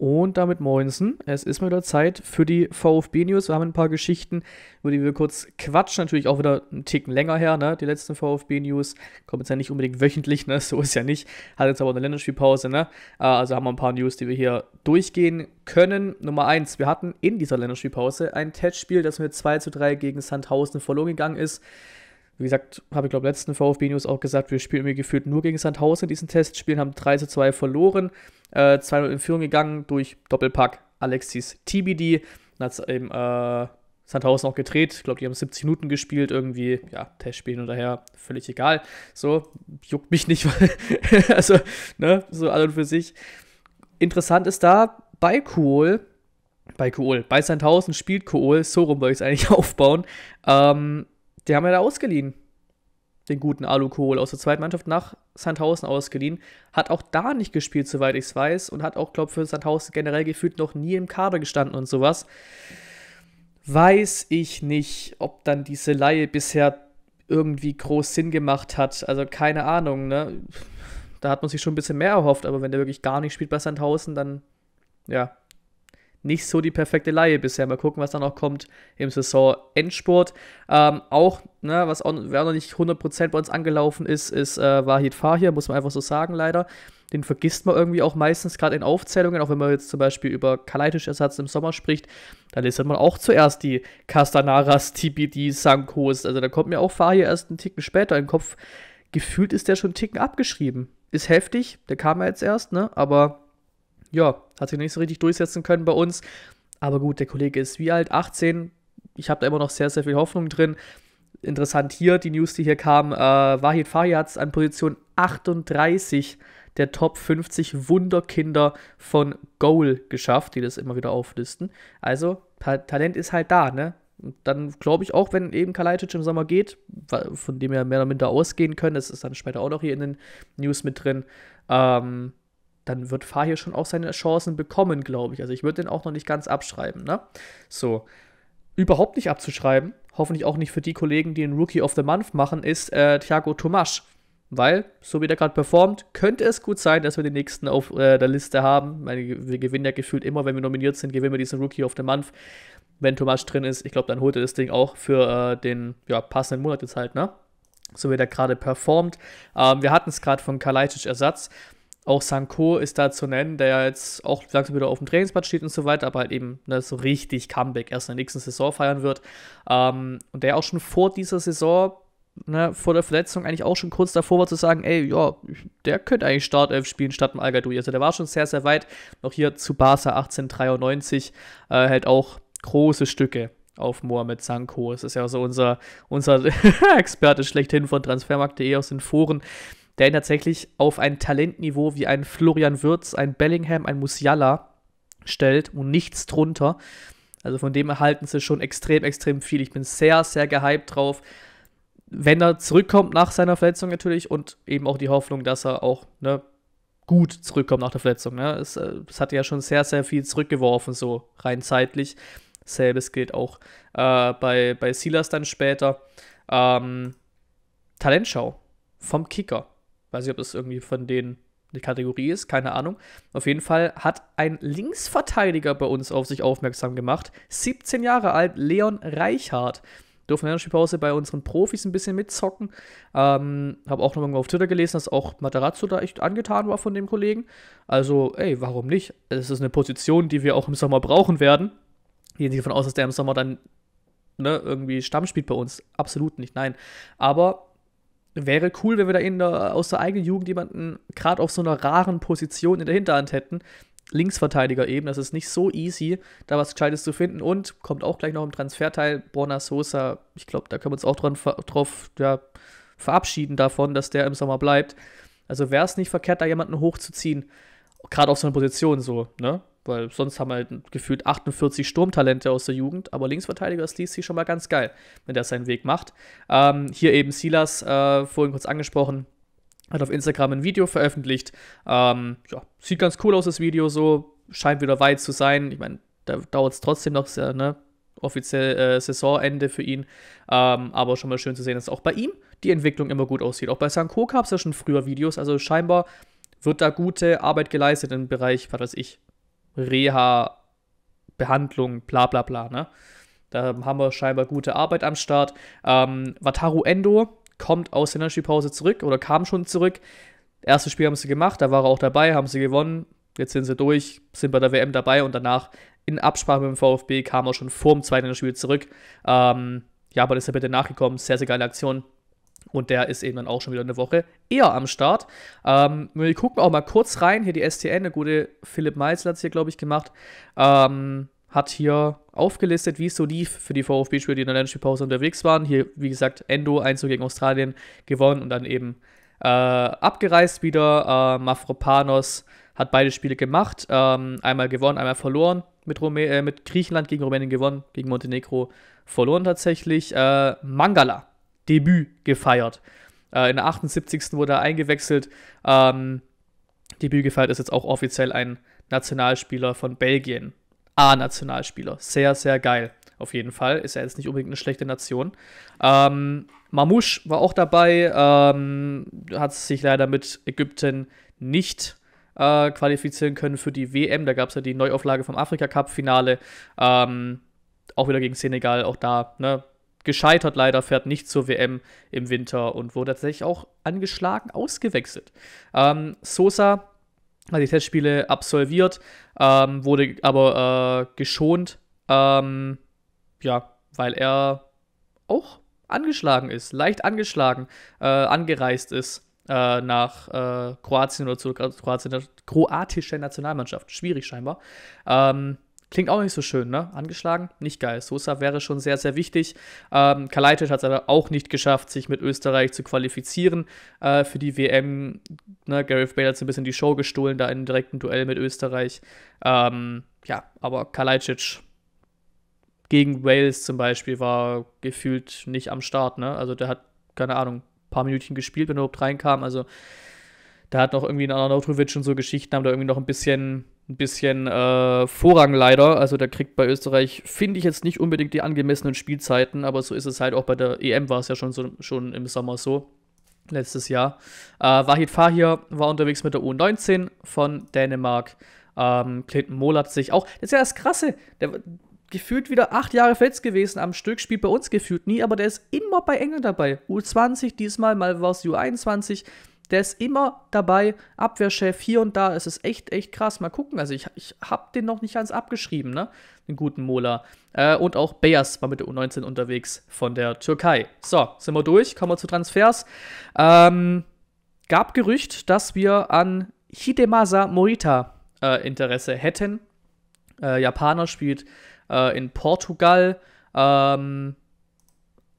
Und damit moinsen. Es ist mal wieder Zeit für die VfB-News. Wir haben ein paar Geschichten, über die wir kurz quatschen. Natürlich auch wieder einen Ticken länger her, ne? Die letzten VfB-News. Kommt jetzt ja nicht unbedingt wöchentlich, ne? So ist ja nicht. Hat jetzt aber eine Länderspielpause, ne? Äh, also haben wir ein paar News, die wir hier durchgehen können. Nummer eins: Wir hatten in dieser Länderspielpause ein Testspiel, das mit 2 zu 3 gegen Sandhausen verloren gegangen ist. Wie gesagt, habe ich glaube letzten VfB News auch gesagt, wir spielen irgendwie gefühlt nur gegen Sandhausen in diesen Testspielen, haben 3 zu 2 verloren, äh, 2 in Führung gegangen durch Doppelpack Alexis TBD. Dann hat es eben äh, Sandhausen auch gedreht. Ich glaube, die haben 70 Minuten gespielt, irgendwie, ja, Testspielen hinterher, völlig egal. So, juckt mich nicht, weil, also, ne, so an und für sich. Interessant ist da, bei Kohl, bei Kohl, bei Sandhausen spielt Kohl, so rum wollte ich es eigentlich aufbauen, ähm, die haben ja da ausgeliehen. Den guten Alu Kohl aus der zweiten Mannschaft nach Sandhausen ausgeliehen. Hat auch da nicht gespielt, soweit ich es weiß. Und hat auch, glaube ich, für Sandhausen generell gefühlt noch nie im Kader gestanden und sowas. Weiß ich nicht, ob dann diese Laie bisher irgendwie groß Sinn gemacht hat. Also keine Ahnung, ne? Da hat man sich schon ein bisschen mehr erhofft, aber wenn der wirklich gar nicht spielt bei Sandhausen, dann ja, nicht so die perfekte Laie bisher. Mal gucken, was da noch kommt im saison endsport Ähm, auch, ne, was auch, wer noch nicht 100% bei uns angelaufen ist, ist äh, Wahid Fahir, muss man einfach so sagen, leider. Den vergisst man irgendwie auch meistens, gerade in Aufzählungen, auch wenn man jetzt zum Beispiel über Kaleitisch-Ersatz im Sommer spricht, dann listet man auch zuerst die Castanaras, TBD, Sankos. Also da kommt mir auch Fahir erst einen Ticken später in den Kopf. Gefühlt ist der schon einen Ticken abgeschrieben. Ist heftig, der kam ja jetzt erst, ne? Aber ja, hat sich noch nicht so richtig durchsetzen können bei uns. Aber gut, der Kollege ist wie alt? 18. Ich habe da immer noch sehr, sehr viel Hoffnung drin. Interessant hier, die News, die hier kamen, äh, Wahid es an Position 38 der Top 50 Wunderkinder von Goal geschafft, die das immer wieder auflisten. Also, Ta Talent ist halt da, ne? dann glaube ich auch, wenn eben Kalajdzic im Sommer geht, von dem wir mehr oder minder ausgehen können, das ist dann später auch noch hier in den News mit drin, ähm, dann wird Fahir schon auch seine Chancen bekommen, glaube ich. Also ich würde den auch noch nicht ganz abschreiben, ne? So. Überhaupt nicht abzuschreiben, hoffentlich auch nicht für die Kollegen, die einen Rookie of the Month machen, ist äh, Thiago Tomasch. Weil, so wie der gerade performt, könnte es gut sein, dass wir den nächsten auf äh, der Liste haben. Meine, wir gewinnen ja gefühlt immer, wenn wir nominiert sind, gewinnen wir diesen Rookie of the Month. Wenn Tomasch drin ist, ich glaube, dann holt er das Ding auch für äh, den ja, passenden Monat jetzt halt, ne? So wie der gerade performt. Ähm, wir hatten es gerade von Kalajdzic Ersatz. Auch Sanko ist da zu nennen, der jetzt auch langsam wieder auf dem Trainingsplatz steht und so weiter, aber halt eben ne, so richtig Comeback erst in der nächsten Saison feiern wird. Ähm, und der auch schon vor dieser Saison, ne, vor der Verletzung, eigentlich auch schon kurz davor war zu sagen, ey, ja, der könnte eigentlich Startelf spielen statt dem Algadoui. Also der war schon sehr, sehr weit. Noch hier zu Barca 1893 äh, hält auch große Stücke auf Mohamed Sanko. Es ist ja so unser, unser Experte schlechthin von transfermarkt.de aus den Foren der ihn tatsächlich auf ein Talentniveau wie ein Florian Würz, ein Bellingham, ein Musiala stellt und nichts drunter. Also von dem erhalten sie schon extrem, extrem viel. Ich bin sehr, sehr gehypt drauf. Wenn er zurückkommt nach seiner Verletzung natürlich und eben auch die Hoffnung, dass er auch ne, gut zurückkommt nach der Verletzung. Ne? Es, äh, es hat ja schon sehr, sehr viel zurückgeworfen, so rein zeitlich. Selbes gilt auch äh, bei, bei Silas dann später. Ähm, Talentschau vom Kicker. Weiß ich, ob das irgendwie von denen eine Kategorie ist, keine Ahnung. Auf jeden Fall hat ein Linksverteidiger bei uns auf sich aufmerksam gemacht. 17 Jahre alt, Leon Reichhardt. Durfte in der Spielpause bei unseren Profis ein bisschen mitzocken. Ähm, Habe auch noch irgendwo auf Twitter gelesen, dass auch Materazzo da echt angetan war von dem Kollegen. Also, ey, warum nicht? Es ist eine Position, die wir auch im Sommer brauchen werden. Gehen Sie davon aus, dass der im Sommer dann ne, irgendwie Stamm spielt bei uns. Absolut nicht, nein. Aber wäre cool, wenn wir da in der, aus der eigenen Jugend jemanden gerade auf so einer raren Position in der Hinterhand hätten. Linksverteidiger eben, das ist nicht so easy, da was Gescheites zu finden. Und kommt auch gleich noch im Transferteil, Borna Sosa, ich glaube, da können wir uns auch dran, drauf ja, verabschieden davon, dass der im Sommer bleibt. Also wäre es nicht verkehrt, da jemanden hochzuziehen, gerade auf so eine Position so, ne? Weil sonst haben wir halt gefühlt 48 Sturmtalente aus der Jugend, aber Linksverteidiger ist DC schon mal ganz geil, wenn der seinen Weg macht. Ähm, hier eben Silas, äh, vorhin kurz angesprochen, hat auf Instagram ein Video veröffentlicht. Ähm, ja, sieht ganz cool aus, das Video so, scheint wieder weit zu sein. Ich meine, da dauert es trotzdem noch sehr, ne? offiziell äh, Saisonende für ihn. Ähm, aber schon mal schön zu sehen, dass auch bei ihm die Entwicklung immer gut aussieht. Auch bei Sanko gab es ja schon früher Videos, also scheinbar wird da gute Arbeit geleistet im Bereich, was weiß ich, Reha, Behandlung, bla bla bla. Ne? Da haben wir scheinbar gute Arbeit am Start. Ähm, Wataru Endo kommt aus der Länderspielpause zurück oder kam schon zurück. Erstes Spiel haben sie gemacht, da war er auch dabei, haben sie gewonnen. Jetzt sind sie durch, sind bei der WM dabei und danach in Absprache mit dem VfB kam er schon vor dem zweiten Spiel zurück. Ähm, ja, aber das ist ja bitte nachgekommen. Sehr, sehr geile Aktion. Und der ist eben dann auch schon wieder eine Woche eher am Start. Ähm, wir gucken auch mal kurz rein. Hier die STN, der gute Philipp Meisler hat es hier, glaube ich, gemacht. Ähm, hat hier aufgelistet, wie es so lief für die VfB-Spieler, die in der Länderspielpause unterwegs waren. Hier, wie gesagt, Endo, Einzug gegen Australien gewonnen und dann eben äh, abgereist wieder. Äh, Mafropanos hat beide Spiele gemacht. Ähm, einmal gewonnen, einmal verloren. Mit, Rumä äh, mit Griechenland gegen Rumänien gewonnen, gegen Montenegro verloren tatsächlich. Äh, Mangala Debüt gefeiert. Äh, in der 78. wurde er eingewechselt. Ähm, Debüt gefeiert ist jetzt auch offiziell ein Nationalspieler von Belgien. A-Nationalspieler. Sehr, sehr geil. Auf jeden Fall. Ist ja jetzt nicht unbedingt eine schlechte Nation. Ähm, Mamouche war auch dabei. Ähm, hat sich leider mit Ägypten nicht äh, qualifizieren können für die WM. Da gab es ja die Neuauflage vom Afrika-Cup-Finale. Ähm, auch wieder gegen Senegal. Auch da ne, gescheitert leider, fährt nicht zur WM im Winter und wurde tatsächlich auch angeschlagen ausgewechselt. Ähm, Sosa hat die Testspiele absolviert, ähm, wurde aber äh, geschont, ähm, ja, weil er auch angeschlagen ist, leicht angeschlagen, äh, angereist ist äh, nach äh, Kroatien oder zur kroatischen Nationalmannschaft. Schwierig scheinbar. Ähm, Klingt auch nicht so schön, ne? Angeschlagen? Nicht geil. Sosa wäre schon sehr, sehr wichtig. Ähm, Kalajdzic hat es aber auch nicht geschafft, sich mit Österreich zu qualifizieren äh, für die WM. Ne? Gareth Bale hat so ein bisschen die Show gestohlen, da in einem direkten Duell mit Österreich. Ähm, ja, aber Kalajdzic gegen Wales zum Beispiel war gefühlt nicht am Start, ne? Also der hat, keine Ahnung, ein paar Minütchen gespielt, wenn er überhaupt reinkam. Also da hat noch irgendwie ein Arnautovic und so Geschichten, haben da irgendwie noch ein bisschen ein bisschen äh, Vorrang leider. Also der kriegt bei Österreich, finde ich jetzt nicht unbedingt die angemessenen Spielzeiten, aber so ist es halt auch bei der EM war es ja schon, so, schon im Sommer so. Letztes Jahr. Äh, Wahid Fahir war unterwegs mit der U19 von Dänemark. Ähm, Clinton Moll hat sich auch. Das ist ja das Krasse. Der, gefühlt wieder acht Jahre fest gewesen am Stück, spielt bei uns gefühlt nie, aber der ist immer bei England dabei. U20 diesmal, mal war es U21. Der ist immer dabei, Abwehrchef hier und da. Es ist echt, echt krass. Mal gucken. Also ich, ich habe den noch nicht ganz abgeschrieben, ne? Den guten Mola. Äh, und auch Beyers war mit der U19 unterwegs von der Türkei. So, sind wir durch. Kommen wir zu Transfers. Ähm, gab Gerücht, dass wir an Hidemasa Morita äh, Interesse hätten. Äh, Japaner spielt äh, in Portugal. Ähm,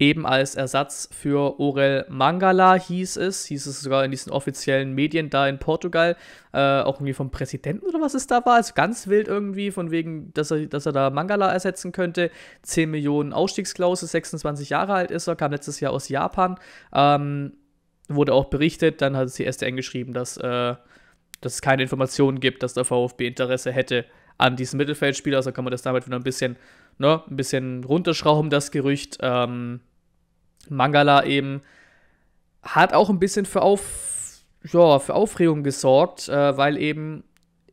eben als Ersatz für Orel Mangala hieß es, hieß es sogar in diesen offiziellen Medien da in Portugal, äh, auch irgendwie vom Präsidenten oder was es da war, also ganz wild irgendwie, von wegen, dass er, dass er da Mangala ersetzen könnte. 10 Millionen Ausstiegsklausel, 26 Jahre alt ist er, kam letztes Jahr aus Japan, ähm, wurde auch berichtet, dann hat es die SDN geschrieben, dass, äh, dass es keine Informationen gibt, dass der VfB Interesse hätte an diesem Mittelfeldspieler, also kann man das damit wieder ein bisschen, ne, ein bisschen runterschrauben, das Gerücht. Ähm, Mangala eben hat auch ein bisschen für, Auf, ja, für Aufregung gesorgt, äh, weil eben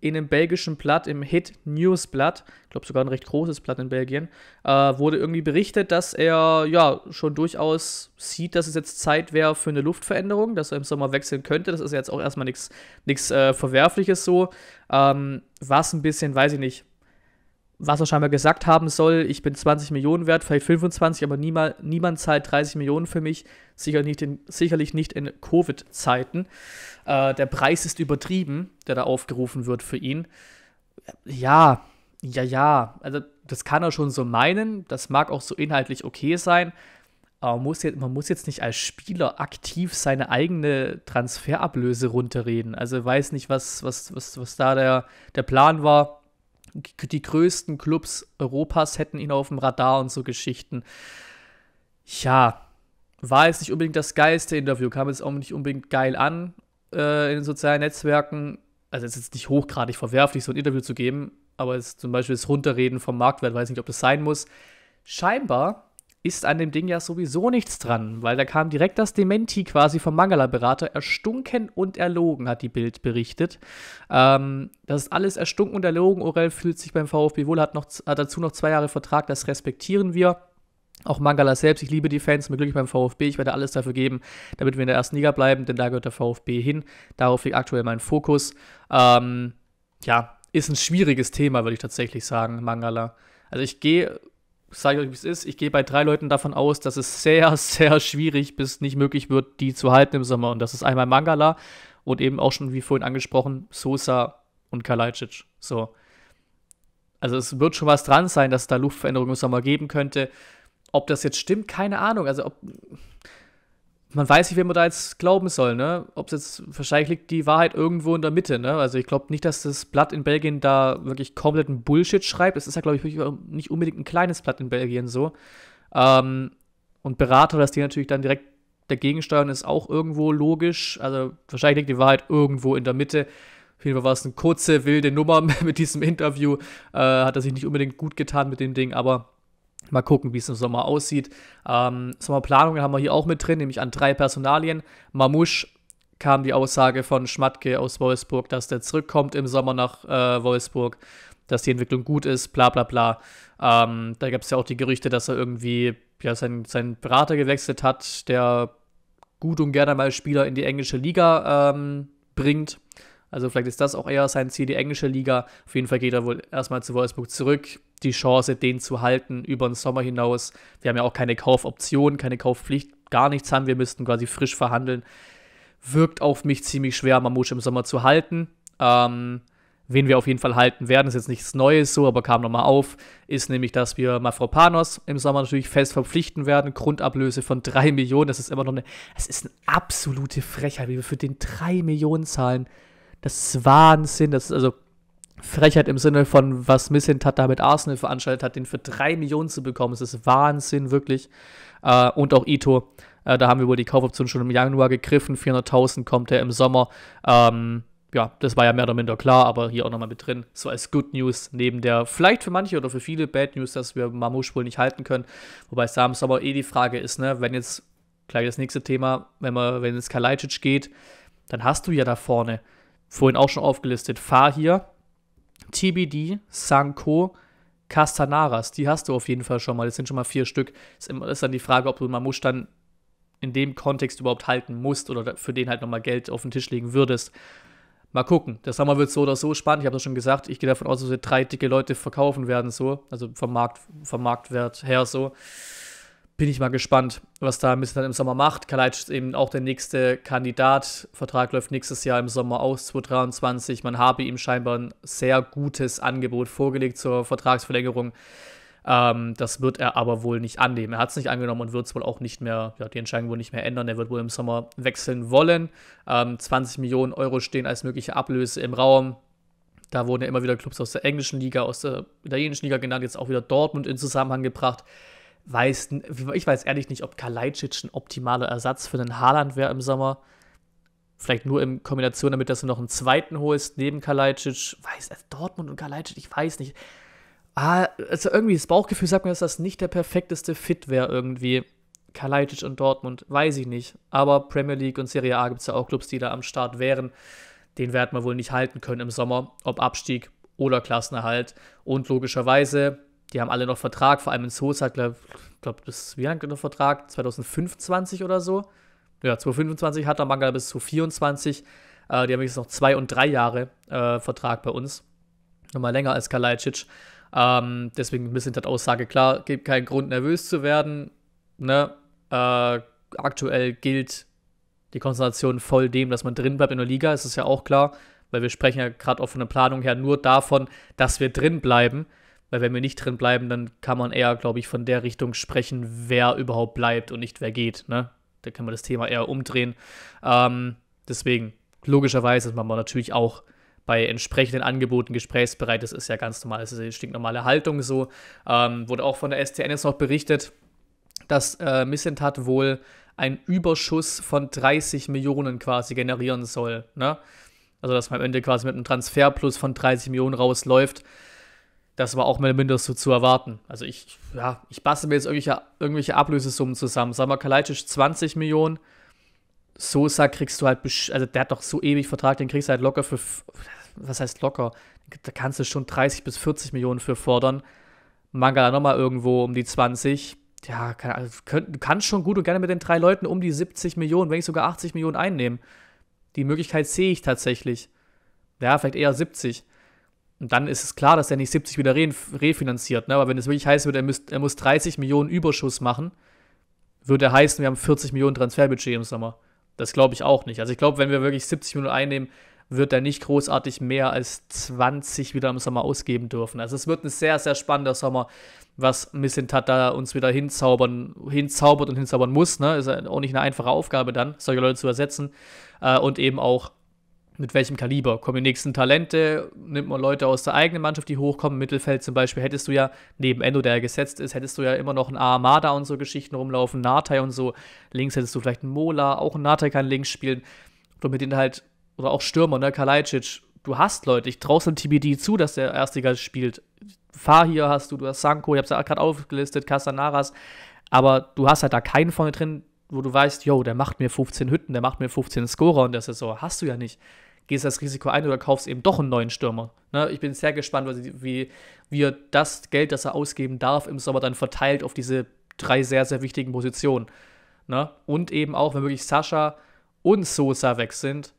in einem belgischen Blatt, im Hit News Blatt, ich glaube sogar ein recht großes Blatt in Belgien, äh, wurde irgendwie berichtet, dass er ja schon durchaus sieht, dass es jetzt Zeit wäre für eine Luftveränderung, dass er im Sommer wechseln könnte. Das ist jetzt auch erstmal nichts äh, Verwerfliches so. Ähm, was ein bisschen, weiß ich nicht, was er scheinbar gesagt haben soll, ich bin 20 Millionen wert, vielleicht 25, aber niemal, niemand zahlt 30 Millionen für mich, sicher nicht in, sicherlich nicht in Covid-Zeiten. Äh, der Preis ist übertrieben, der da aufgerufen wird für ihn. Ja, ja, ja, also das kann er schon so meinen, das mag auch so inhaltlich okay sein, aber man muss jetzt, man muss jetzt nicht als Spieler aktiv seine eigene Transferablöse runterreden. Also weiß nicht, was, was, was, was da der, der Plan war die größten Clubs Europas hätten ihn auf dem Radar und so Geschichten. Ja, war jetzt nicht unbedingt das geilste Interview, kam jetzt auch nicht unbedingt geil an äh, in den sozialen Netzwerken. Also es ist jetzt nicht hochgradig verwerflich, so ein Interview zu geben, aber es, zum Beispiel das Runterreden vom Marktwert, weiß nicht, ob das sein muss. Scheinbar ist an dem Ding ja sowieso nichts dran, weil da kam direkt das Dementi quasi vom Mangala-Berater, erstunken und erlogen, hat die Bild berichtet. Ähm, das ist alles erstunken und erlogen. Orel fühlt sich beim VfB wohl, hat, noch, hat dazu noch zwei Jahre Vertrag, das respektieren wir. Auch Mangala selbst, ich liebe die Fans, bin glücklich beim VfB. Ich werde alles dafür geben, damit wir in der ersten Liga bleiben, denn da gehört der VfB hin. Darauf liegt aktuell mein Fokus. Ähm, ja, ist ein schwieriges Thema, würde ich tatsächlich sagen, Mangala. Also ich gehe sage euch, wie es ist. Ich gehe bei drei Leuten davon aus, dass es sehr, sehr schwierig bis nicht möglich wird, die zu halten im Sommer. Und das ist einmal Mangala und eben auch schon, wie vorhin angesprochen, Sosa und Kalajdzic. So. Also es wird schon was dran sein, dass es da Luftveränderungen im Sommer geben könnte. Ob das jetzt stimmt, keine Ahnung. Also ob man weiß nicht, wem man da jetzt glauben soll, ne? Ob es jetzt, wahrscheinlich liegt die Wahrheit irgendwo in der Mitte, ne? Also ich glaube nicht, dass das Blatt in Belgien da wirklich kompletten Bullshit schreibt. Es ist ja, glaube ich, nicht unbedingt ein kleines Blatt in Belgien so. Ähm, und Berater, dass die natürlich dann direkt dagegen steuern, ist auch irgendwo logisch. Also wahrscheinlich liegt die Wahrheit irgendwo in der Mitte. Auf jeden Fall war es eine kurze, wilde Nummer mit diesem Interview. Äh, hat er sich nicht unbedingt gut getan mit dem Ding, aber Mal gucken, wie es im Sommer aussieht. Ähm, Sommerplanungen haben wir hier auch mit drin, nämlich an drei Personalien. Mamusch kam die Aussage von Schmatke aus Wolfsburg, dass der zurückkommt im Sommer nach äh, Wolfsburg, dass die Entwicklung gut ist, bla bla bla. Ähm, da gab es ja auch die Gerüchte, dass er irgendwie ja, seinen, seinen Berater gewechselt hat, der gut und gerne mal Spieler in die englische Liga ähm, bringt. Also vielleicht ist das auch eher sein Ziel, die englische Liga. Auf jeden Fall geht er wohl erstmal zu Wolfsburg zurück die Chance, den zu halten über den Sommer hinaus. Wir haben ja auch keine Kaufoption, keine Kaufpflicht, gar nichts haben. Wir müssten quasi frisch verhandeln. Wirkt auf mich ziemlich schwer, Mamouche im Sommer zu halten. Ähm, wen wir auf jeden Fall halten werden, ist jetzt nichts Neues so, aber kam nochmal auf, ist nämlich, dass wir Mafropanos im Sommer natürlich fest verpflichten werden. Grundablöse von 3 Millionen, das ist immer noch eine, das ist eine absolute Frechheit, wie wir für den 3 Millionen zahlen. Das ist Wahnsinn, das ist also Frechheit im Sinne von, was Missint hat da mit Arsenal veranstaltet hat, den für drei Millionen zu bekommen. Es ist Wahnsinn, wirklich. Äh, und auch Ito, äh, da haben wir wohl die Kaufoption schon im Januar gegriffen. 400.000 kommt er im Sommer. Ähm, ja, das war ja mehr oder minder klar, aber hier auch nochmal mit drin. So als Good News neben der, vielleicht für manche oder für viele Bad News, dass wir Mamouche wohl nicht halten können. Wobei es da im Sommer eh die Frage ist, ne, wenn jetzt, gleich das nächste Thema, wenn, man, wenn es Kalajdzic geht, dann hast du ja da vorne, vorhin auch schon aufgelistet, Fahr hier, TBD, Sanko, Castanaras. Die hast du auf jeden Fall schon mal. Das sind schon mal vier Stück. Ist, ist dann die Frage, ob du Mamusch dann in dem Kontext überhaupt halten musst oder für den halt nochmal Geld auf den Tisch legen würdest. Mal gucken. Der Sommer wird so oder so spannend. Ich habe das schon gesagt. Ich gehe davon aus, dass wir drei dicke Leute verkaufen werden, so. Also vom, Markt, vom Marktwert her so bin ich mal gespannt, was da Missing im Sommer macht. Kalajdzic ist eben auch der nächste Kandidat. Vertrag läuft nächstes Jahr im Sommer aus, 2023. Man habe ihm scheinbar ein sehr gutes Angebot vorgelegt zur Vertragsverlängerung. Ähm, das wird er aber wohl nicht annehmen. Er hat es nicht angenommen und wird es wohl auch nicht mehr, ja, die Entscheidung wohl nicht mehr ändern. Er wird wohl im Sommer wechseln wollen. Ähm, 20 Millionen Euro stehen als mögliche Ablöse im Raum. Da wurden ja immer wieder Clubs aus der englischen Liga, aus der italienischen Liga genannt, jetzt auch wieder Dortmund in Zusammenhang gebracht weiß, ich weiß ehrlich nicht, ob Kalajdzic ein optimaler Ersatz für den Haaland wäre im Sommer. Vielleicht nur in Kombination damit, dass du noch einen zweiten holst neben Kalajdzic. Weiß, also Dortmund und Kalajdzic, ich weiß nicht. Ah, also irgendwie das Bauchgefühl sagt mir, dass das nicht der perfekteste Fit wäre irgendwie. Kalajdzic und Dortmund, weiß ich nicht. Aber Premier League und Serie A gibt es ja auch Clubs, die da am Start wären. Den werden wir wohl nicht halten können im Sommer, ob Abstieg oder Klassenerhalt. Und logischerweise die haben alle noch Vertrag, vor allem in Sosa hat, glaube glaub, bis wie lange noch Vertrag? 2025 oder so. Ja, 2025 hat er Manga bis 2024. Äh, die haben jetzt noch zwei und drei Jahre äh, Vertrag bei uns. Nochmal länger als Kalajdzic. Ähm, deswegen ein bisschen das Aussage klar, gibt keinen Grund nervös zu werden. Ne? Äh, aktuell gilt die Konzentration voll dem, dass man drin bleibt in der Liga, ist es ja auch klar, weil wir sprechen ja gerade auch von der Planung her nur davon, dass wir drin bleiben. Weil wenn wir nicht drin bleiben, dann kann man eher, glaube ich, von der Richtung sprechen, wer überhaupt bleibt und nicht wer geht. Ne? Da kann man das Thema eher umdrehen. Ähm, deswegen, logischerweise ist man natürlich auch bei entsprechenden Angeboten gesprächsbereit. Das ist ja ganz normal, das ist eine stinknormale Haltung so. Ähm, wurde auch von der STN jetzt noch berichtet, dass äh, Missentat wohl einen Überschuss von 30 Millionen quasi generieren soll. Ne? Also dass man am Ende quasi mit einem Transferplus von 30 Millionen rausläuft das war auch mal mindestens so zu erwarten. Also ich, ja, ich basse mir jetzt irgendwelche, irgendwelche Ablösesummen zusammen. Sag mal, Kalajdzic 20 Millionen, Sosa kriegst du halt, also der hat doch so ewig Vertrag, den kriegst du halt locker für, was heißt locker, da kannst du schon 30 bis 40 Millionen für fordern. Mangala nochmal irgendwo um die 20. Ja, kann, also könnt, du kannst schon gut und gerne mit den drei Leuten um die 70 Millionen, wenn nicht sogar 80 Millionen einnehmen. Die Möglichkeit sehe ich tatsächlich. Ja, vielleicht eher 70. Und dann ist es klar, dass er nicht 70 wieder refinanziert. Ne? Aber wenn es wirklich heißt, er, müsst, er muss 30 Millionen Überschuss machen, würde er heißen, wir haben 40 Millionen Transferbudget im Sommer. Das glaube ich auch nicht. Also ich glaube, wenn wir wirklich 70 Millionen einnehmen, wird er nicht großartig mehr als 20 wieder im Sommer ausgeben dürfen. Also es wird ein sehr, sehr spannender Sommer, was Missin Tata uns wieder hinzaubern, hinzaubert und hinzaubern muss. Ne? Ist auch nicht eine einfache Aufgabe dann, solche Leute zu ersetzen. Äh, und eben auch mit welchem Kaliber? Kommen die nächsten Talente? Nimmt man Leute aus der eigenen Mannschaft, die hochkommen? Mittelfeld zum Beispiel hättest du ja, neben Endo, der ja gesetzt ist, hättest du ja immer noch einen Armada und so Geschichten rumlaufen, Natai und so. Links hättest du vielleicht einen Mola, auch ein Natai kann links spielen. Oder mit denen halt, oder auch Stürmer, ne, Kalajdzic. Du hast Leute, ich traue es dem TBD zu, dass der Erstliga spielt. Fahir hast du, du hast Sanko, ich habe es ja gerade aufgelistet, Casanaras. Aber du hast halt da keinen vorne drin, wo du weißt, yo, der macht mir 15 Hütten, der macht mir 15 Scorer und der Saison. hast du ja nicht gehst das Risiko ein oder kaufst eben doch einen neuen Stürmer. Ne? Ich bin sehr gespannt, wie, wie wir das Geld, das er ausgeben darf, im Sommer dann verteilt auf diese drei sehr, sehr wichtigen Positionen. Ne? Und eben auch, wenn wirklich Sascha und Sosa weg sind,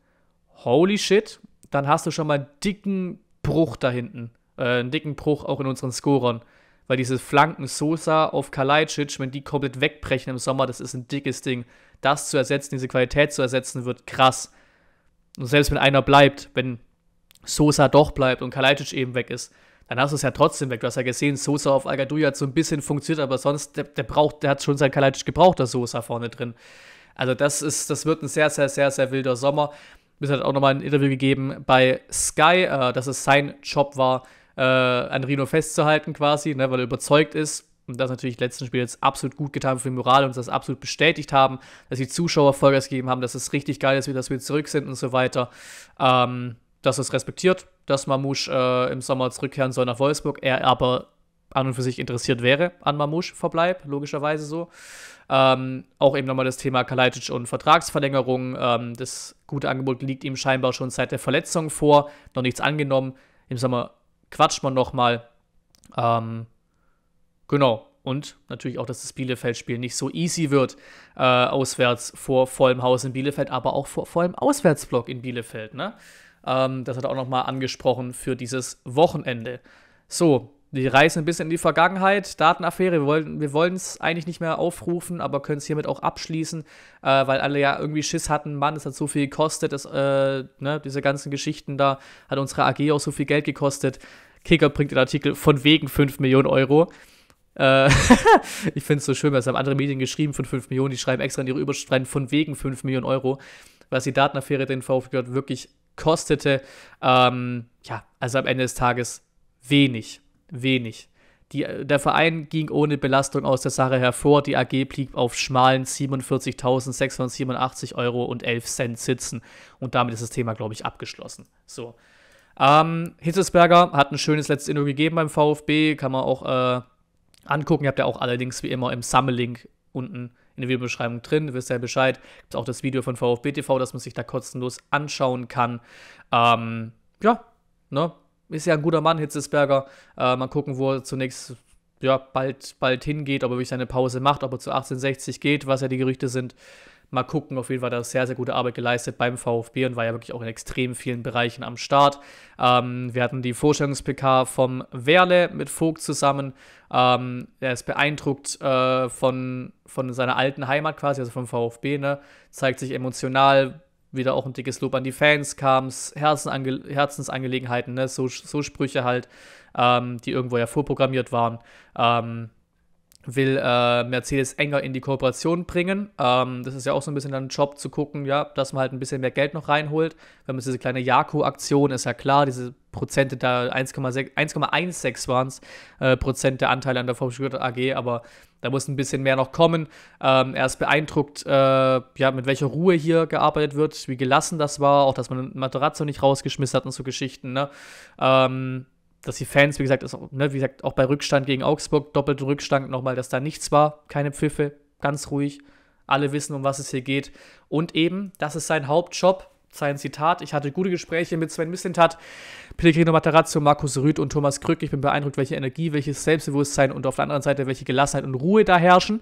holy shit, dann hast du schon mal einen dicken Bruch da hinten. Äh, einen dicken Bruch auch in unseren Scorern. Weil diese Flanken Sosa auf Kalajdzic, wenn die komplett wegbrechen im Sommer, das ist ein dickes Ding. Das zu ersetzen, diese Qualität zu ersetzen, wird krass. Und selbst wenn einer bleibt, wenn Sosa doch bleibt und Kalajdzic eben weg ist, dann hast du es ja trotzdem weg. Du hast ja gesehen, Sosa auf Agaduja hat so ein bisschen funktioniert, aber sonst, der, der braucht, der hat schon sein Kalajdzic gebraucht, der Sosa vorne drin. Also das ist, das wird ein sehr, sehr, sehr, sehr wilder Sommer. Bis hat auch nochmal ein Interview gegeben bei Sky, äh, dass es sein Job war, äh, an Rino festzuhalten quasi, ne, weil er überzeugt ist, und das natürlich letzten Spiel jetzt absolut gut getan für die Moral und das absolut bestätigt haben, dass die Zuschauer Vollgas gegeben haben, dass es richtig geil ist, dass wir zurück sind und so weiter. Ähm, dass es respektiert, dass Mamouche äh, im Sommer zurückkehren soll nach Wolfsburg, er aber an und für sich interessiert wäre an Mamouche Verbleib, logischerweise so. Ähm, auch eben nochmal das Thema Kalajdzic und Vertragsverlängerung. Ähm, das gute Angebot liegt ihm scheinbar schon seit der Verletzung vor, noch nichts angenommen. Im Sommer quatscht man nochmal. Ähm, Genau. Und natürlich auch, dass das Bielefeld-Spiel nicht so easy wird, äh, auswärts vor vollem Haus in Bielefeld, aber auch vor vollem Auswärtsblock in Bielefeld. Ne? Ähm, das hat er auch nochmal angesprochen für dieses Wochenende. So, wir reisen ein bisschen in die Vergangenheit. Datenaffäre, wir wollen es eigentlich nicht mehr aufrufen, aber können es hiermit auch abschließen, äh, weil alle ja irgendwie Schiss hatten. Mann, es hat so viel gekostet, das, äh, ne, diese ganzen Geschichten da, hat unsere AG auch so viel Geld gekostet. Kicker bringt den Artikel von wegen 5 Millionen Euro. Äh, ich finde es so schön, weil es haben andere Medien geschrieben von 5 Millionen, die schreiben extra in ihre Überschreiben von wegen 5 Millionen Euro, was die Datenaffäre den VfB wirklich kostete. Ähm, ja, also am Ende des Tages wenig, wenig. Die, der Verein ging ohne Belastung aus der Sache hervor. Die AG blieb auf schmalen 47.687 Euro und 11 Cent sitzen. Und damit ist das Thema, glaube ich, abgeschlossen. So. Ähm, Hitzelsberger hat ein schönes letztes Intro gegeben beim VfB. Kann man auch äh, angucken. Ihr habt ja auch allerdings wie immer im summel unten in der Videobeschreibung drin. Ihr wisst ja Bescheid. Gibt auch das Video von VfB TV, das man sich da kostenlos anschauen kann. Ähm, ja, ne? Ist ja ein guter Mann, Hitzesberger. Äh, mal gucken, wo er zunächst ja, bald, bald hingeht, ob er wirklich seine Pause macht, ob er zu 1860 geht, was ja die Gerüchte sind. Mal gucken, auf jeden Fall hat er sehr, sehr gute Arbeit geleistet beim VfB und war ja wirklich auch in extrem vielen Bereichen am Start. Ähm, wir hatten die Vorstellungs-PK vom Werle mit Vogt zusammen. Ähm, er ist beeindruckt äh, von, von seiner alten Heimat quasi, also vom VfB. Ne? Zeigt sich emotional, wieder auch ein dickes Lob an die Fans kam, Herzensange Herzensangelegenheiten, ne? so, so Sprüche halt, ähm, die irgendwo ja vorprogrammiert waren. Ähm, will äh, Mercedes enger in die Kooperation bringen. Ähm, das ist ja auch so ein bisschen dann ein Job zu gucken, ja, dass man halt ein bisschen mehr Geld noch reinholt. Wenn man diese kleine jaku aktion ist ja klar, diese Prozente da 1,16 waren es äh, Prozent der Anteile an der Formschule AG, aber da muss ein bisschen mehr noch kommen. Ähm, er ist beeindruckt, äh, ja, mit welcher Ruhe hier gearbeitet wird, wie gelassen das war, auch dass man Materazzo nicht rausgeschmissen hat und so Geschichten. Ne? Ähm, dass die Fans, wie gesagt, ist, ne, wie gesagt, auch bei Rückstand gegen Augsburg, doppelten Rückstand nochmal, dass da nichts war, keine Pfiffe, ganz ruhig. Alle wissen, um was es hier geht. Und eben, das ist sein Hauptjob, sein Zitat. Ich hatte gute Gespräche mit Sven Mislintat, Pellegrino Matarazzo, Markus Rüth und Thomas Krück. Ich bin beeindruckt, welche Energie, welches Selbstbewusstsein und auf der anderen Seite, welche Gelassenheit und Ruhe da herrschen.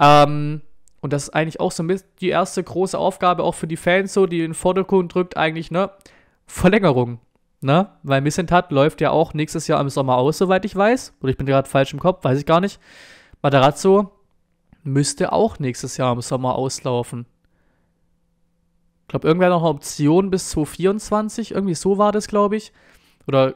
Ähm, und das ist eigentlich auch so die erste große Aufgabe auch für die Fans, so, die in den Vordergrund drückt, eigentlich, ne? Verlängerung. Ne? Weil Missentat läuft ja auch nächstes Jahr im Sommer aus, soweit ich weiß. Oder ich bin gerade falsch im Kopf, weiß ich gar nicht. Matarazzo müsste auch nächstes Jahr im Sommer auslaufen. Ich glaube, irgendwer hat noch eine Option bis 2024. Irgendwie so war das, glaube ich. Oder,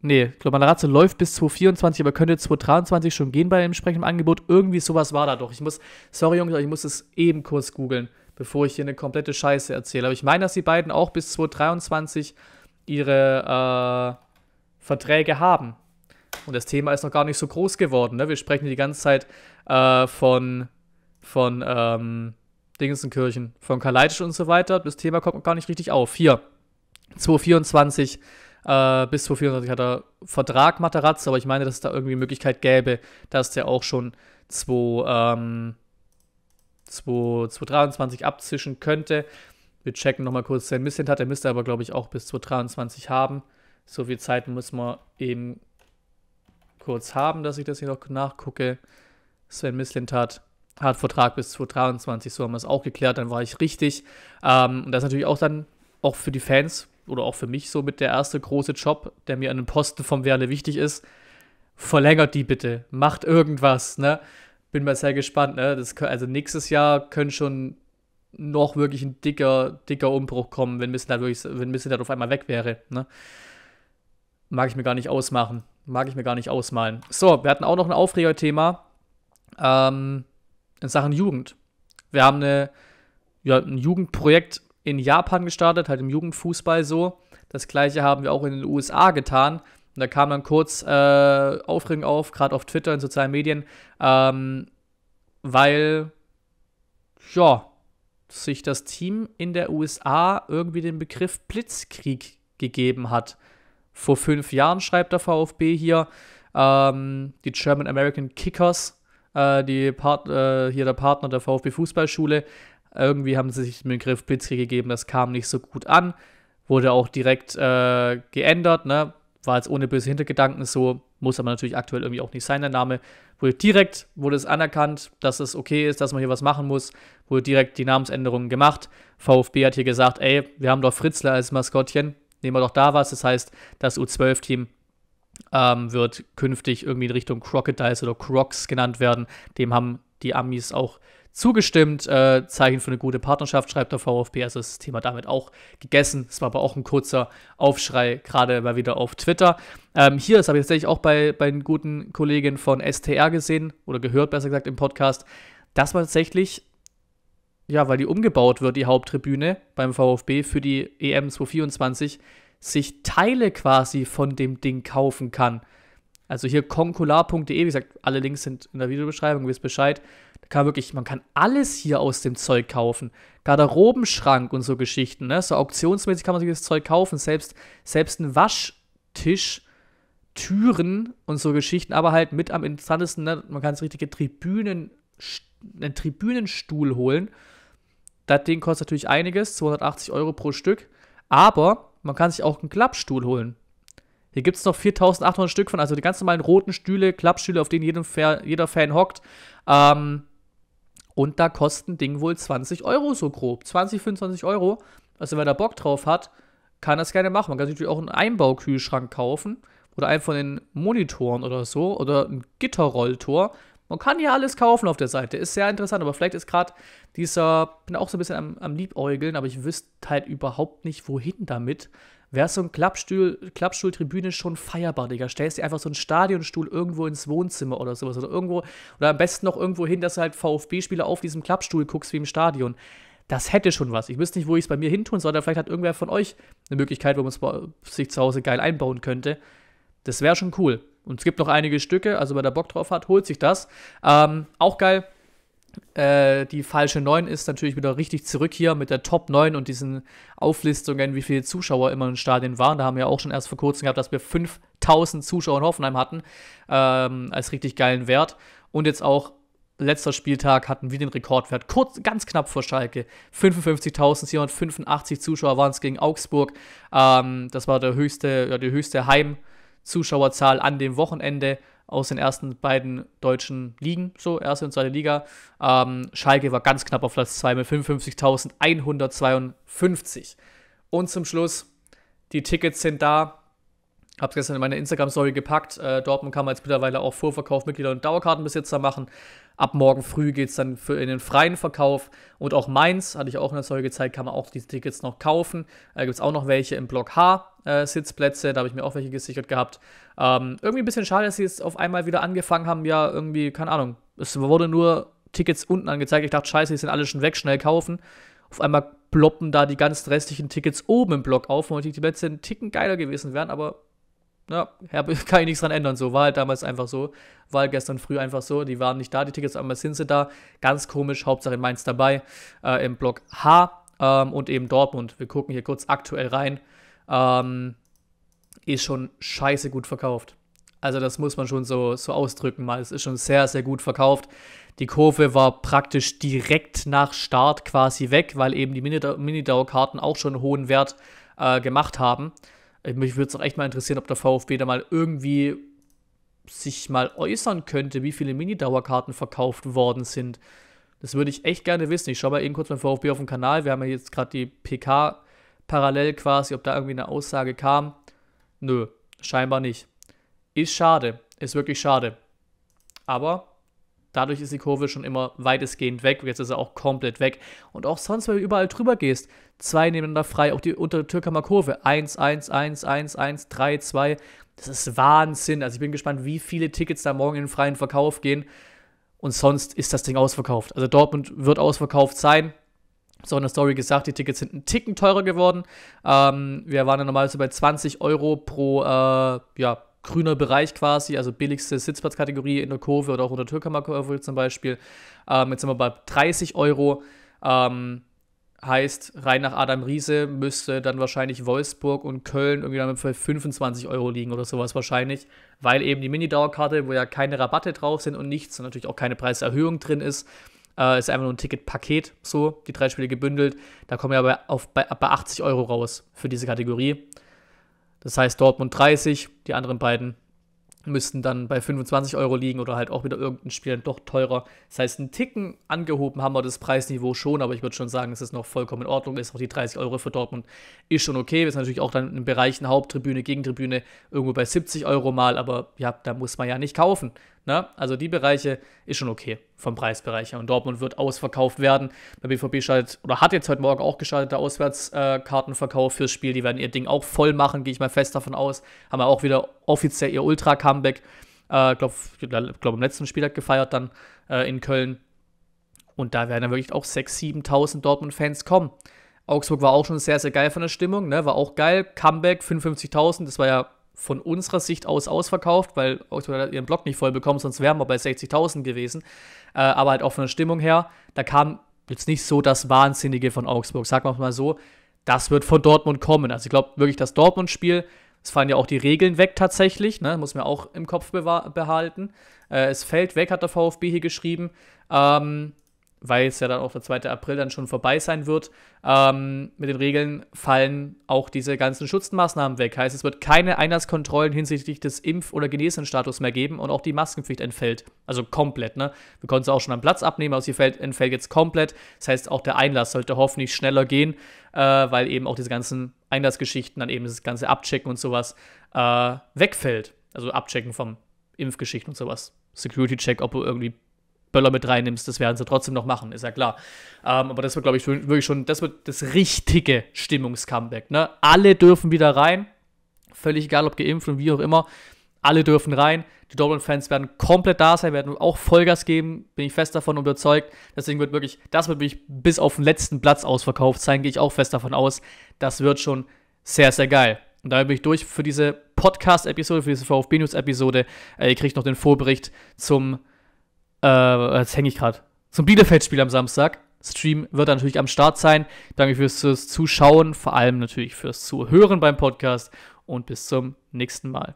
nee, ich glaube, Matarazzo läuft bis 2024, aber könnte 2023 schon gehen bei entsprechenden Angebot. Irgendwie sowas war da doch. Ich muss, sorry Jungs, ich muss es eben kurz googeln, bevor ich hier eine komplette Scheiße erzähle. Aber ich meine, dass die beiden auch bis 2023 ihre äh, Verträge haben. Und das Thema ist noch gar nicht so groß geworden. Ne? Wir sprechen die ganze Zeit äh, von, von ähm, Dingensenkirchen, von Kaleidisch und so weiter. Das Thema kommt noch gar nicht richtig auf. Hier, 2024 äh, bis 2024 hat er Vertrag Materazzi, aber ich meine, dass es da irgendwie Möglichkeit gäbe, dass der auch schon 2, ähm, 2, 2023 abzischen könnte. Wir checken nochmal kurz, sein Missend hat. Er müsste aber, glaube ich, auch bis 2023 haben. So viel Zeit müssen wir eben kurz haben, dass ich das hier noch nachgucke. Sven Mislint hat, hat Vertrag bis 2023, so haben wir es auch geklärt, dann war ich richtig. Ähm, und das ist natürlich auch dann auch für die Fans oder auch für mich so mit der erste große Job, der mir an den Posten vom Werle wichtig ist. Verlängert die bitte, macht irgendwas, ne? Bin mal sehr gespannt, ne? Das, also nächstes Jahr können schon noch wirklich ein dicker, dicker Umbruch kommen, wenn Missing wirklich, wenn Missing auf einmal weg wäre. Ne? Mag ich mir gar nicht ausmachen. Mag ich mir gar nicht ausmalen. So, wir hatten auch noch ein Aufregerthema ähm, in Sachen Jugend. Wir haben eine, ja, ein Jugendprojekt in Japan gestartet, halt im Jugendfußball so. Das gleiche haben wir auch in den USA getan. Und da kam dann kurz äh, Aufregung auf, gerade auf Twitter, in sozialen Medien, ähm, weil, ja, sich das Team in der USA irgendwie den Begriff Blitzkrieg gegeben hat. Vor fünf Jahren schreibt der VfB hier, ähm, die German American Kickers, äh, die Part, äh, hier der Partner der VfB Fußballschule, irgendwie haben sie sich den Begriff Blitzkrieg gegeben, das kam nicht so gut an, wurde auch direkt äh, geändert, ne? war jetzt ohne böse Hintergedanken so, muss aber natürlich aktuell irgendwie auch nicht sein, der Name, wurde direkt, wurde es anerkannt, dass es okay ist, dass man hier was machen muss, wurde direkt die Namensänderung gemacht. VfB hat hier gesagt, ey, wir haben doch Fritzler als Maskottchen, nehmen wir doch da was. Das heißt, das U12-Team ähm, wird künftig irgendwie in Richtung Crocodiles oder Crocs genannt werden. Dem haben die Amis auch äh, zugestimmt. Äh, Zeichen für eine gute Partnerschaft, schreibt der VfB. Also ist das Thema damit auch gegessen. Es war aber auch ein kurzer Aufschrei, gerade mal wieder auf Twitter. Ähm, hier, das habe ich tatsächlich auch bei, bei den guten Kollegen von STR gesehen oder gehört, besser gesagt, im Podcast, dass man tatsächlich, ja, weil die umgebaut wird, die Haupttribüne beim VfB für die EM 224, sich Teile quasi von dem Ding kaufen kann. Also hier konkular.de, wie gesagt, alle Links sind in der Videobeschreibung, wisst Bescheid. Da kann wirklich, man kann alles hier aus dem Zeug kaufen. Garderobenschrank und so Geschichten, ne? So auktionsmäßig kann man sich das Zeug kaufen. Selbst, selbst ein Waschtisch, Türen und so Geschichten, aber halt mit am interessantesten, ne? man kann es richtige Tribünen, einen Tribünenstuhl holen. Das Ding kostet natürlich einiges, 280 Euro pro Stück. Aber man kann sich auch einen Klappstuhl holen. Hier gibt es noch 4800 Stück von, also die ganz normalen roten Stühle, Klappstühle, auf denen jedem Fa jeder Fan hockt. Ähm, und da kosten Ding wohl 20 Euro so grob. 20, 25 Euro. Also wer da Bock drauf hat, kann das gerne machen. Man kann natürlich auch einen Einbaukühlschrank kaufen oder einen von den Monitoren oder so oder ein Gitterrolltor. Man kann hier alles kaufen auf der Seite. Ist sehr interessant, aber vielleicht ist gerade dieser, bin auch so ein bisschen am, am Liebäugeln, aber ich wüsste halt überhaupt nicht, wohin damit wäre so ein Klappstuhl, Klappstuhltribüne schon feierbar, Digga. Stellst dir einfach so einen Stadionstuhl irgendwo ins Wohnzimmer oder sowas oder irgendwo oder am besten noch irgendwo hin, dass du halt VfB-Spieler auf diesem Klappstuhl guckst wie im Stadion. Das hätte schon was. Ich wüsste nicht, wo ich es bei mir hintun sollte. Vielleicht hat irgendwer von euch eine Möglichkeit, wo man es sich zu Hause geil einbauen könnte. Das wäre schon cool. Und es gibt noch einige Stücke, also wer da Bock drauf hat, holt sich das. Ähm, auch geil, äh, die falsche 9 ist natürlich wieder richtig zurück hier mit der Top 9 und diesen Auflistungen, wie viele Zuschauer immer im Stadion waren. Da haben wir auch schon erst vor kurzem gehabt, dass wir 5000 Zuschauer in Hoffenheim hatten, ähm, als richtig geilen Wert. Und jetzt auch letzter Spieltag hatten wir den Rekordwert, kurz, ganz knapp vor Schalke. 55.785 Zuschauer waren es gegen Augsburg. Ähm, das war der höchste, ja, die höchste Heimzuschauerzahl an dem Wochenende aus den ersten beiden deutschen Ligen, so erste und zweite Liga. Ähm, Schalke war ganz knapp auf Platz 2 mit 55.152. Und zum Schluss, die Tickets sind da. Hab's gestern in meine Instagram-Story gepackt. Äh, Dortmund kann man jetzt mittlerweile auch Vorverkauf, Mitglieder und Dauerkartenbesitzer machen. Ab morgen früh geht's dann für in den freien Verkauf. Und auch Mainz, hatte ich auch in der Story gezeigt, kann man auch diese Tickets noch kaufen. Da äh, gibt's auch noch welche im Block H. Äh, Sitzplätze, da habe ich mir auch welche gesichert gehabt. Ähm, irgendwie ein bisschen schade, dass sie jetzt auf einmal wieder angefangen haben. Ja, irgendwie, keine Ahnung. Es wurde nur Tickets unten angezeigt. Ich dachte, scheiße, die sind alle schon weg, schnell kaufen. Auf einmal ploppen da die ganz restlichen Tickets oben im Block auf, wo die Plätze einen Ticken geiler gewesen wären, aber ja, kann ich nichts dran ändern. So war halt damals einfach so. War halt gestern früh einfach so. Die waren nicht da, die Tickets, aber sind sie da. Ganz komisch, Hauptsache in Mainz dabei. Äh, Im Block H ähm, und eben Dortmund. Wir gucken hier kurz aktuell rein. Ähm, ist schon scheiße gut verkauft. Also das muss man schon so, so ausdrücken mal. Es ist schon sehr, sehr gut verkauft. Die Kurve war praktisch direkt nach Start quasi weg, weil eben die Minidau-Karten auch schon einen hohen Wert äh, gemacht haben. Äh, mich würde es auch echt mal interessieren, ob der VfB da mal irgendwie sich mal äußern könnte, wie viele Mini-Dauerkarten verkauft worden sind. Das würde ich echt gerne wissen. Ich schaue mal eben kurz beim VfB auf den Kanal. Wir haben ja jetzt gerade die PK parallel quasi, ob da irgendwie eine Aussage kam. Nö, scheinbar nicht. Ist schade. Ist wirklich schade. Aber Dadurch ist die Kurve schon immer weitestgehend weg. Jetzt ist er auch komplett weg. Und auch sonst, wenn du überall drüber gehst, zwei nebeneinander frei, auch die untere Türkammer Kurve. 1, 1, 1, 1, 1, 3, 2. Das ist Wahnsinn. Also ich bin gespannt, wie viele Tickets da morgen in den freien Verkauf gehen. Und sonst ist das Ding ausverkauft. Also Dortmund wird ausverkauft sein. So in der Story gesagt, die Tickets sind einen Ticken teurer geworden. Ähm, wir waren ja normalerweise bei 20 Euro pro, äh, ja, grüner Bereich quasi, also billigste Sitzplatzkategorie in der Kurve oder auch unter Türkammerkurve zum Beispiel. Ähm, jetzt sind wir bei 30 Euro. Ähm, heißt, rein nach Adam Riese müsste dann wahrscheinlich Wolfsburg und Köln irgendwie damit für 25 Euro liegen oder sowas wahrscheinlich, weil eben die Mini-Dauerkarte, wo ja keine Rabatte drauf sind und nichts und natürlich auch keine Preiserhöhung drin ist, äh, ist einfach nur ein Ticketpaket so, die drei Spiele gebündelt. Da kommen wir aber auf, bei, bei 80 Euro raus für diese Kategorie. Das heißt Dortmund 30, die anderen beiden müssten dann bei 25 Euro liegen oder halt auch wieder irgendein Spiel dann doch teurer. Das heißt, einen Ticken angehoben haben wir das Preisniveau schon, aber ich würde schon sagen, es ist noch vollkommen in Ordnung. Ist auch die 30 Euro für Dortmund ist schon okay. Wir sind natürlich auch dann in Bereichen Haupttribüne, Gegentribüne irgendwo bei 70 Euro mal, aber ja, da muss man ja nicht kaufen. Na, also die Bereiche ist schon okay vom Preisbereich her. Und Dortmund wird ausverkauft werden. Der BVB schaltet oder hat jetzt heute Morgen auch geschaltet, der Auswärtskartenverkauf äh, fürs Spiel. Die werden ihr Ding auch voll machen, gehe ich mal fest davon aus. Haben wir auch wieder offiziell ihr Ultra-Comeback. Ich äh, glaube, glaub, im letzten Spiel hat gefeiert dann äh, in Köln. Und da werden dann wirklich auch 6.000, 7.000 Dortmund-Fans kommen. Augsburg war auch schon sehr, sehr geil von der Stimmung, ne? war auch geil. Comeback, 55.000, das war ja von unserer Sicht aus ausverkauft, weil Oktober ihren Block nicht voll bekommen, sonst wären wir bei 60.000 gewesen. Äh, aber halt auch von der Stimmung her, da kam jetzt nicht so das Wahnsinnige von Augsburg. Sagen wir mal so, das wird von Dortmund kommen. Also ich glaube wirklich, das Dortmund-Spiel, es fallen ja auch die Regeln weg tatsächlich, ne? muss man auch im Kopf behalten. Äh, es fällt weg, hat der VfB hier geschrieben. Ähm, weil es ja dann auch der 2. April dann schon vorbei sein wird, ähm, mit den Regeln fallen auch diese ganzen Schutzmaßnahmen weg. Heißt, es wird keine Einlasskontrollen hinsichtlich des Impf- oder Genesenstatus mehr geben und auch die Maskenpflicht entfällt. Also komplett, ne? Wir konnten es auch schon am Platz abnehmen, aber sie fällt, entfällt jetzt komplett. Das heißt, auch der Einlass sollte hoffentlich schneller gehen, äh, weil eben auch diese ganzen Einlassgeschichten, dann eben das ganze Abchecken und sowas äh, wegfällt. Also Abchecken vom Impfgeschichten und sowas. Security-Check, ob du irgendwie Böller mit reinnimmst, das werden sie trotzdem noch machen, ist ja klar. Ähm, aber das wird, glaube ich, wirklich schon, das wird das richtige Stimmungscomeback. Ne? Alle dürfen wieder rein, völlig egal, ob geimpft und wie auch immer. Alle dürfen rein. Die dortmund fans werden komplett da sein, werden auch Vollgas geben, bin ich fest davon überzeugt. Deswegen wird wirklich, das wird wirklich bis auf den letzten Platz ausverkauft sein, gehe ich auch fest davon aus. Das wird schon sehr, sehr geil. Und damit bin ich durch für diese Podcast-Episode, für diese VfB-News-Episode. Äh, ihr kriegt noch den Vorbericht zum äh, jetzt hänge ich gerade. Zum Bielefeld-Spiel am Samstag. Stream wird natürlich am Start sein. Danke fürs, fürs Zuschauen, vor allem natürlich fürs Zuhören beim Podcast und bis zum nächsten Mal.